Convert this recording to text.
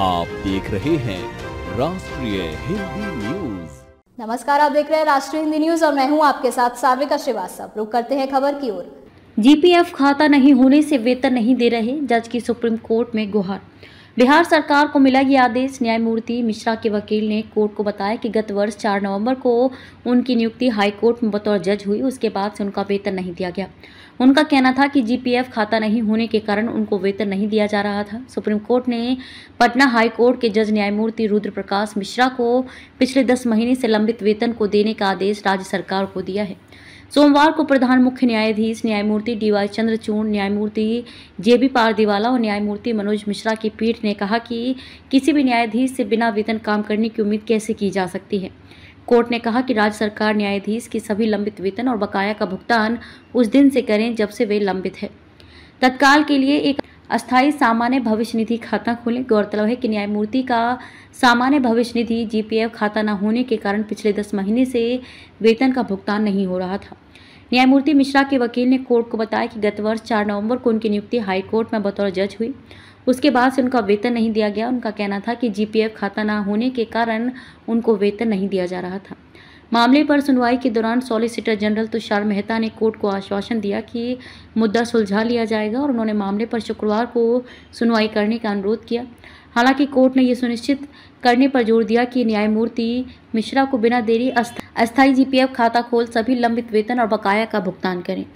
आप देख रहे हैं राष्ट्रीय हिंदी न्यूज नमस्कार आप देख रहे हैं राष्ट्रीय हिंदी न्यूज और मैं हूं आपके साथ सार्विका श्रीवास्तव रुक करते हैं खबर की ओर जीपीएफ खाता नहीं होने से वेतन नहीं दे रहे जज की सुप्रीम कोर्ट में गुहार बिहार सरकार को मिला यह आदेश न्यायमूर्ति मिश्रा के वकील ने कोर्ट को बताया कि गत वर्ष चार नवंबर को उनकी नियुक्ति हाईकोर्ट में बतौर जज हुई उसके बाद से उनका वेतन नहीं दिया गया उनका कहना था कि जीपीएफ खाता नहीं होने के कारण उनको वेतन नहीं दिया जा रहा था सुप्रीम कोर्ट ने पटना हाई कोर्ट के जज न्यायमूर्ति रुद्र प्रकाश मिश्रा को पिछले दस महीने से लंबित वेतन को देने का आदेश राज्य सरकार को दिया है सोमवार को प्रधान मुख्य न्यायाधीश न्यायमूर्ति डी वाई चंद्रचूड़ न्यायमूर्ति जे बी पारदीवाला और न्यायमूर्ति मनोज मिश्रा की पीठ ने कहा कि किसी भी न्यायाधीश से बिना वेतन काम करने की उम्मीद कैसे की जा सकती है कोर्ट ने कहा कि राज्य सरकार न्यायाधीश की सभी लंबित वेतन और बकाया का भुगतान उस दिन से करें जब से वे लंबित है तत्काल के लिए एक अस्थायी सामान्य भविष्य निधि खाता खोलें गौरतलब है कि न्यायमूर्ति का सामान्य भविष्य निधि जीपीएफ खाता न होने के कारण पिछले दस महीने से वेतन का भुगतान नहीं हो रहा था न्यायमूर्ति मिश्रा के वकील ने कोर्ट को बताया कि गत वर्ष चार नवंबर को उनकी नियुक्ति हाईकोर्ट में बतौर जज हुई उसके बाद से उनका वेतन नहीं दिया गया उनका कहना था कि जीपीएफ खाता ना होने के कारण उनको वेतन नहीं दिया जा रहा था मामले पर सुनवाई के दौरान सॉलिसिटर जनरल तुषार मेहता ने कोर्ट को आश्वासन दिया कि मुद्दा सुलझा लिया जाएगा और उन्होंने मामले पर शुक्रवार को सुनवाई करने का अनुरोध किया हालांकि कोर्ट ने यह सुनिश्चित करने पर जोर दिया कि न्यायमूर्ति मिश्रा को बिना देरी अस्थायी जीपीएफ खाता खोल सभी लंबित वेतन और बकाया का भुगतान करें